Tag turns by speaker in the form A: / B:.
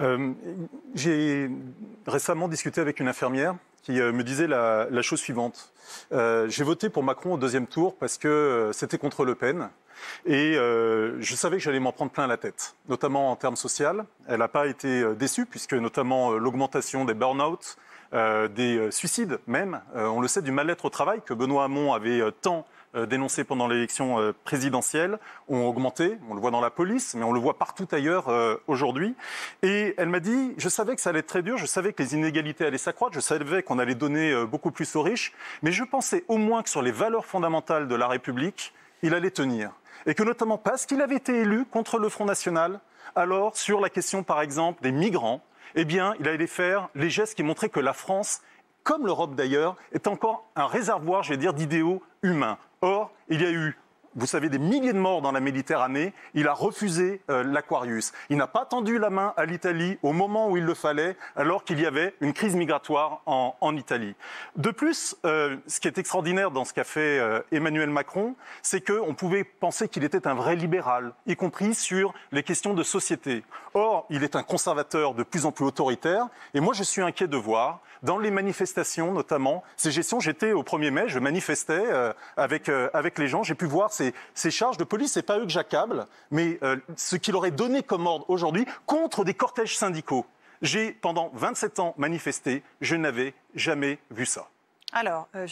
A: Euh, j'ai récemment discuté avec une infirmière qui euh, me disait la, chose suivante. Euh, j'ai voté pour Macron au deuxième tour parce que c'était contre Le Pen. Et je savais que j'allais m'en prendre plein la tête, notamment en termes social. Elle n'a pas été déçue, puisque notamment l'augmentation des burn-out, euh, des euh, suicides même. Euh, on le sait du mal-être au travail que Benoît Hamon avait tant dénoncé pendant l'élection présidentielle ont augmenté. On le voit dans la police, mais on le voit partout ailleurs aujourd'hui. Et elle m'a dit, je savais que ça allait être très dur, je savais que les inégalités allaient s'accroître, je savais qu'on allait donner beaucoup plus aux riches, mais je pensais au moins que sur les valeurs fondamentales de la République, il allait tenir. Et que notamment parce qu'il avait été élu contre le Front National, alors sur la question par exemple des migrants, eh bien, il allait faire les gestes qui montraient que la France, comme l'Europe d'ailleurs, est encore un réservoir, je vais dire, d'idéaux humains. Or, il y a eu vous savez, des milliers de morts dans la Méditerranée, il a refusé euh, l'Aquarius. Il n'a pas tendu la main à l'Italie au moment où il le fallait, alors qu'il y avait une crise migratoire en, Italie. De plus, euh, ce qui est extraordinaire dans ce qu'a fait euh, Emmanuel Macron, c'est qu'on pouvait penser qu'il était un vrai libéral, y compris sur les questions de société. Or, il est un conservateur de plus en plus autoritaire, et moi je suis inquiet de voir, dans les manifestations notamment, ces gestions, j'étais au 1er mai, je manifestais avec, avec les gens, j'ai pu voir ces ces, charges de police, c'est pas eux que j'accable, mais euh, ce qu'il aurait donné comme ordre aujourd'hui contre des cortèges syndicaux. J'ai pendant 27 ans manifesté, je n'avais jamais vu ça. Alors, euh,